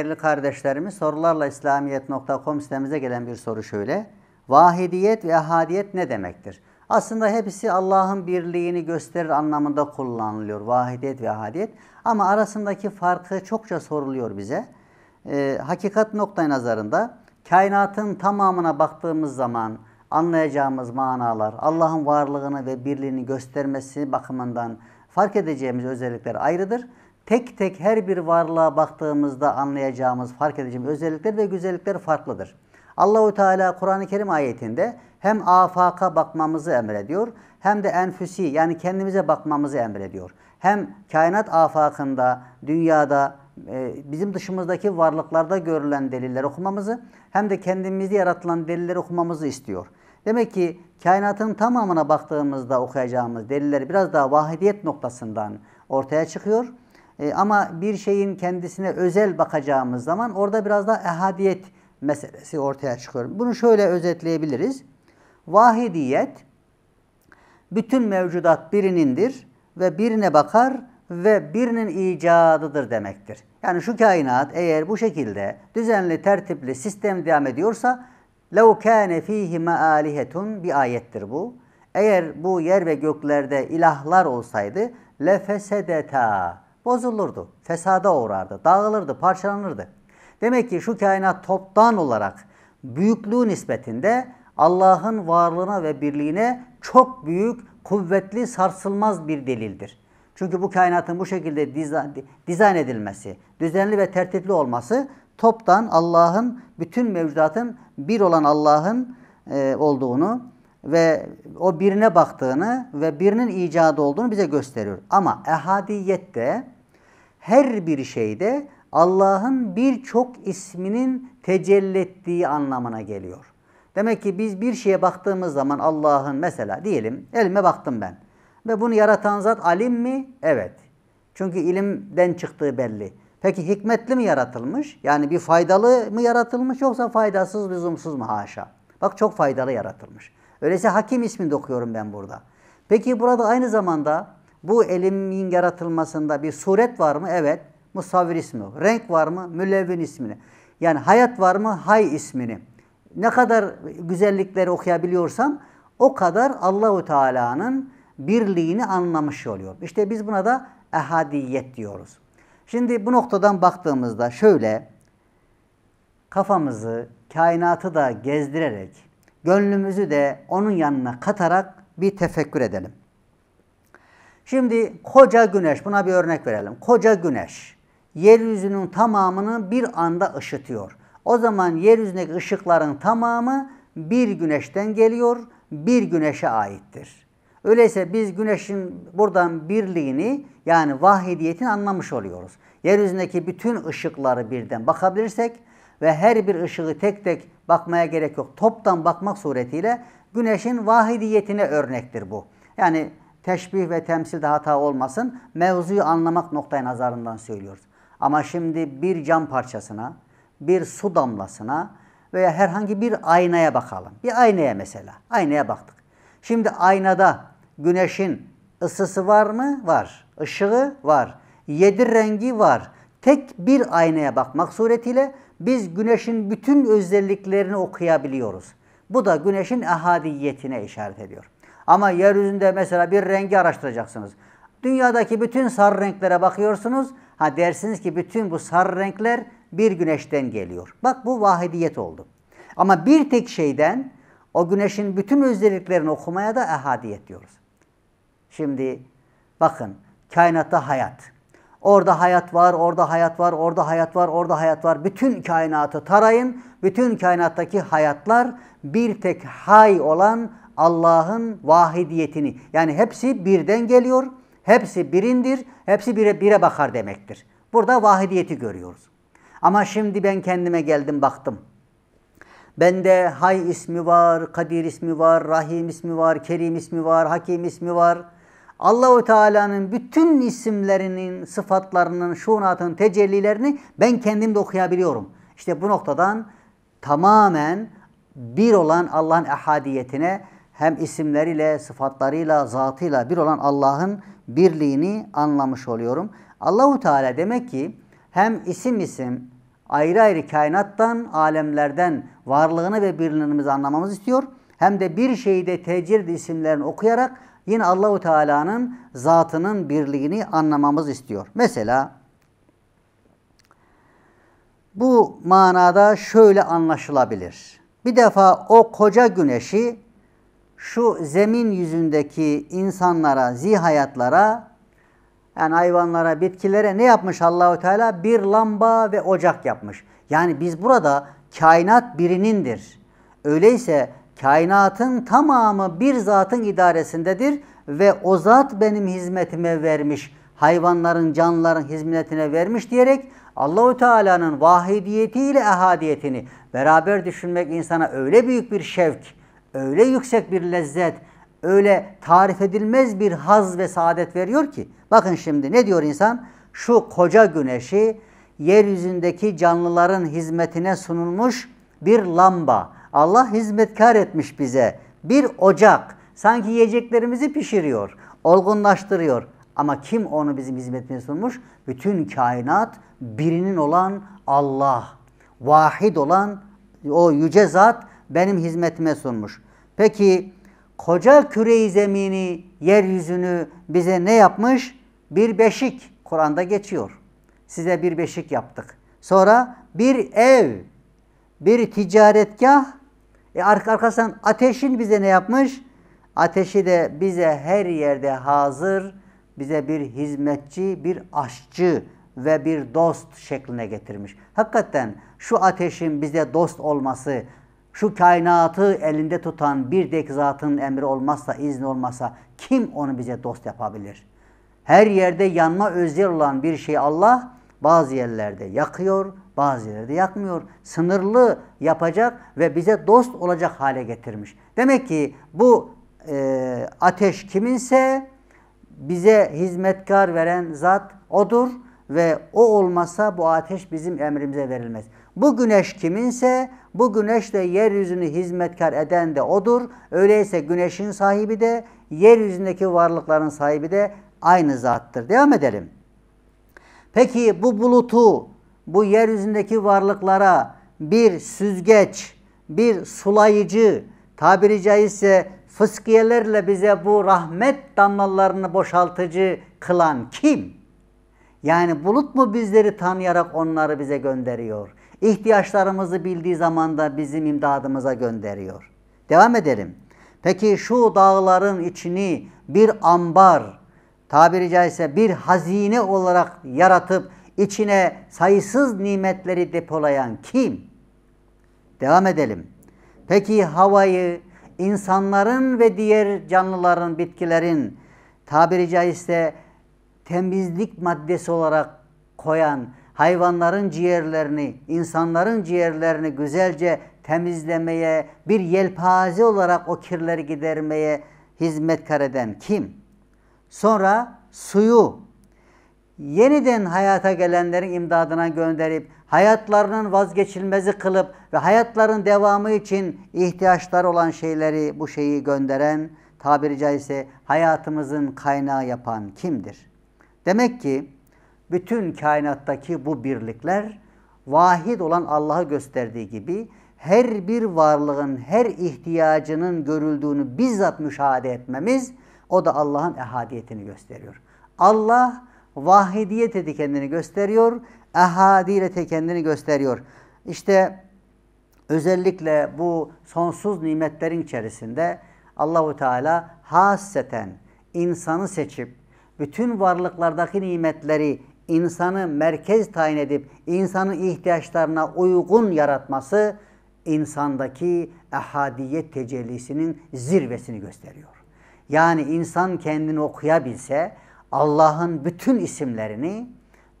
değerli kardeşlerimiz sorularla İslamiyet.com sitemize gelen bir soru şöyle. Vahidiyet ve ahadiyet ne demektir? Aslında hepsi Allah'ın birliğini gösterir anlamında kullanılıyor. Vahidiyet ve ahadiyet. Ama arasındaki farkı çokça soruluyor bize. Ee, hakikat noktayı nazarında kainatın tamamına baktığımız zaman anlayacağımız manalar, Allah'ın varlığını ve birliğini göstermesi bakımından fark edeceğimiz özellikler ayrıdır tek tek her bir varlığa baktığımızda anlayacağımız, fark edeceğimiz özellikler ve güzellikler farklıdır. Allahu Teala Kur'an-ı Kerim ayetinde hem afaka bakmamızı emrediyor hem de enfüsi yani kendimize bakmamızı emrediyor. Hem kainat afakında, dünyada, e, bizim dışımızdaki varlıklarda görülen deliller okumamızı hem de kendimizi yaratılan delilleri okumamızı istiyor. Demek ki kainatın tamamına baktığımızda okuyacağımız deliller biraz daha vahidiyet noktasından ortaya çıkıyor. E, ama bir şeyin kendisine özel bakacağımız zaman orada biraz da ehadiyet meselesi ortaya çıkıyor. Bunu şöyle özetleyebiliriz. Vahidiyet bütün mevcudat birinindir ve birine bakar ve birinin icadıdır demektir. Yani şu kainat eğer bu şekilde düzenli, tertipli, sistem devam ediyorsa لَوْ كَانَ ف۪يهِمَا آلِهَةٌ bir ayettir bu. Eğer bu yer ve göklerde ilahlar olsaydı lefesedeta bozulurdu, fesada uğrardı, dağılırdı, parçalanırdı. Demek ki şu kainat toptan olarak büyüklüğü nispetinde Allah'ın varlığına ve birliğine çok büyük, kuvvetli, sarsılmaz bir delildir. Çünkü bu kainatın bu şekilde dizayn edilmesi, düzenli ve tertipli olması toptan Allah'ın, bütün mevcudatın bir olan Allah'ın e, olduğunu ve o birine baktığını ve birinin icadı olduğunu bize gösteriyor. Ama ehadiyette her bir şeyde Allah'ın birçok isminin tecelli ettiği anlamına geliyor. Demek ki biz bir şeye baktığımız zaman Allah'ın mesela diyelim elime baktım ben. Ve bunu yaratan zat alim mi? Evet. Çünkü ilimden çıktığı belli. Peki hikmetli mi yaratılmış? Yani bir faydalı mı yaratılmış yoksa faydasız lüzumsuz mu? Haşa. Bak çok faydalı yaratılmış. Öyleyse hakim ismini de okuyorum ben burada. Peki burada aynı zamanda bu elimin yaratılmasında bir suret var mı? Evet. Musavvir ismi. Renk var mı? Mülevvin ismini. Yani hayat var mı? Hay ismini. Ne kadar güzellikleri okuyabiliyorsam o kadar Allahu Teala'nın birliğini anlamış oluyor. İşte biz buna da ehadiyet diyoruz. Şimdi bu noktadan baktığımızda şöyle kafamızı kainatı da gezdirerek gönlümüzü de onun yanına katarak bir tefekkür edelim. Şimdi koca güneş, buna bir örnek verelim. Koca güneş yeryüzünün tamamını bir anda ışıtıyor. O zaman yeryüzündeki ışıkların tamamı bir güneşten geliyor, bir güneşe aittir. Öyleyse biz güneşin buradan birliğini yani vahidiyetini anlamış oluyoruz. Yeryüzündeki bütün ışıkları birden bakabilirsek ve her bir ışığı tek tek bakmaya gerek yok. Toptan bakmak suretiyle güneşin vahidiyetine örnektir bu. Yani teşbih ve temsilde hata olmasın. Mevzuyu anlamak noktaya nazarından söylüyoruz. Ama şimdi bir cam parçasına, bir su damlasına veya herhangi bir aynaya bakalım. Bir aynaya mesela. Aynaya baktık. Şimdi aynada güneşin ısısı var mı? Var. Işığı var. Yedi rengi var. Tek bir aynaya bakmak suretiyle biz güneşin bütün özelliklerini okuyabiliyoruz. Bu da güneşin ahadiyetine işaret ediyor. Ama yeryüzünde mesela bir rengi araştıracaksınız. Dünyadaki bütün sarı renklere bakıyorsunuz. Ha dersiniz ki bütün bu sarı renkler bir güneşten geliyor. Bak bu vahidiyet oldu. Ama bir tek şeyden o güneşin bütün özelliklerini okumaya da ahadiyet diyoruz. Şimdi bakın kainatta hayat. Orada hayat var, orada hayat var, orada hayat var, orada hayat var. Bütün kainatı tarayın. Bütün kainattaki hayatlar bir tek hay olan Allah'ın vahidiyetini. Yani hepsi birden geliyor. Hepsi birindir. Hepsi bire, bire bakar demektir. Burada vahidiyeti görüyoruz. Ama şimdi ben kendime geldim baktım. Bende Hay ismi var, Kadir ismi var, Rahim ismi var, Kerim ismi var, Hakim ismi var. Allahu Teala'nın bütün isimlerinin, sıfatlarının, şunatın, tecellilerini ben kendim de okuyabiliyorum. İşte bu noktadan tamamen bir olan Allah'ın ahadiyetine hem isimleriyle, sıfatlarıyla, zatıyla bir olan Allah'ın birliğini anlamış oluyorum. Allahu Teala demek ki hem isim isim ayrı ayrı kainattan, alemlerden varlığını ve birliğimizi anlamamız istiyor. Hem de bir şeyi de tecrid isimlerini okuyarak yine Allahu Teala'nın zatının birliğini anlamamız istiyor. Mesela bu manada şöyle anlaşılabilir. Bir defa o koca güneşi şu zemin yüzündeki insanlara, zihayatlara, yani hayvanlara, bitkilere ne yapmış Allahu Teala? Bir lamba ve ocak yapmış. Yani biz burada kainat birinindir. Öyleyse Kainatın tamamı bir zatın idaresindedir ve o zat benim hizmetime vermiş, hayvanların, canlıların hizmetine vermiş diyerek Allahü Teala'nın vahidiyetiyle ehadiyetini beraber düşünmek insana öyle büyük bir şevk, öyle yüksek bir lezzet, öyle tarif edilmez bir haz ve saadet veriyor ki. Bakın şimdi ne diyor insan? Şu koca güneşi yeryüzündeki canlıların hizmetine sunulmuş bir lamba, Allah hizmetkar etmiş bize. Bir ocak sanki yiyeceklerimizi pişiriyor, olgunlaştırıyor. Ama kim onu bizim hizmetine sunmuş? Bütün kainat birinin olan Allah. Vahid olan o yüce zat benim hizmetime sunmuş. Peki koca küreyi zemini, yeryüzünü bize ne yapmış? Bir beşik. Kur'an'da geçiyor. Size bir beşik yaptık. Sonra bir ev, bir ticaretgah e arkasından ateşin bize ne yapmış? Ateşi de bize her yerde hazır, bize bir hizmetçi, bir aşçı ve bir dost şekline getirmiş. Hakikaten şu ateşin bize dost olması, şu kainatı elinde tutan bir dek zatın emri olmazsa, izni olmazsa kim onu bize dost yapabilir? Her yerde yanma özel olan bir şey Allah bazı yerlerde yakıyor, bazı yerlerde yakmıyor. Sınırlı yapacak ve bize dost olacak hale getirmiş. Demek ki bu e, ateş kiminse bize hizmetkar veren zat odur ve o olmasa bu ateş bizim emrimize verilmez. Bu güneş kiminse bu güneş de yeryüzünü hizmetkar eden de odur. Öyleyse güneşin sahibi de yeryüzündeki varlıkların sahibi de aynı zattır. Devam edelim. Peki bu bulutu, bu yeryüzündeki varlıklara bir süzgeç, bir sulayıcı, tabiri caizse fıskiyelerle bize bu rahmet damlalarını boşaltıcı kılan kim? Yani bulut mu bizleri tanıyarak onları bize gönderiyor? İhtiyaçlarımızı bildiği zaman da bizim imdadımıza gönderiyor. Devam edelim. Peki şu dağların içini bir ambar, tabiri caizse bir hazine olarak yaratıp içine sayısız nimetleri depolayan kim? Devam edelim. Peki havayı insanların ve diğer canlıların, bitkilerin tabiri caizse temizlik maddesi olarak koyan hayvanların ciğerlerini, insanların ciğerlerini güzelce temizlemeye, bir yelpaze olarak o kirleri gidermeye hizmetkar eden kim? Sonra suyu yeniden hayata gelenlerin imdadına gönderip hayatlarının vazgeçilmezi kılıp ve hayatların devamı için ihtiyaçlar olan şeyleri bu şeyi gönderen tabiri caizse hayatımızın kaynağı yapan kimdir? Demek ki bütün kainattaki bu birlikler vahid olan Allah'ı gösterdiği gibi her bir varlığın her ihtiyacının görüldüğünü bizzat müşahede etmemiz o da Allah'ın ehadiyetini gösteriyor. Allah vahidiyeti kendini gösteriyor. Ehadiyet kendini gösteriyor. İşte özellikle bu sonsuz nimetlerin içerisinde Allahu Teala hasseten insanı seçip bütün varlıklardaki nimetleri insanı merkez tayin edip insanın ihtiyaçlarına uygun yaratması insandaki ehadiyet tecellisinin zirvesini gösteriyor. Yani insan kendini okuyabilse Allah'ın bütün isimlerini,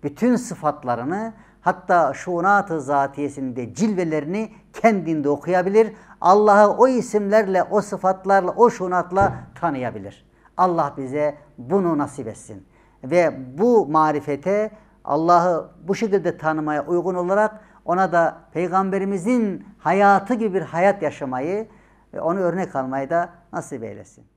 bütün sıfatlarını hatta şunat-ı zatiyesinde cilvelerini kendinde okuyabilir. Allah'ı o isimlerle, o sıfatlarla, o şunatla tanıyabilir. Allah bize bunu nasip etsin. Ve bu marifete Allah'ı bu şekilde tanımaya uygun olarak ona da Peygamberimizin hayatı gibi bir hayat yaşamayı ve onu örnek almayı da nasip eylesin.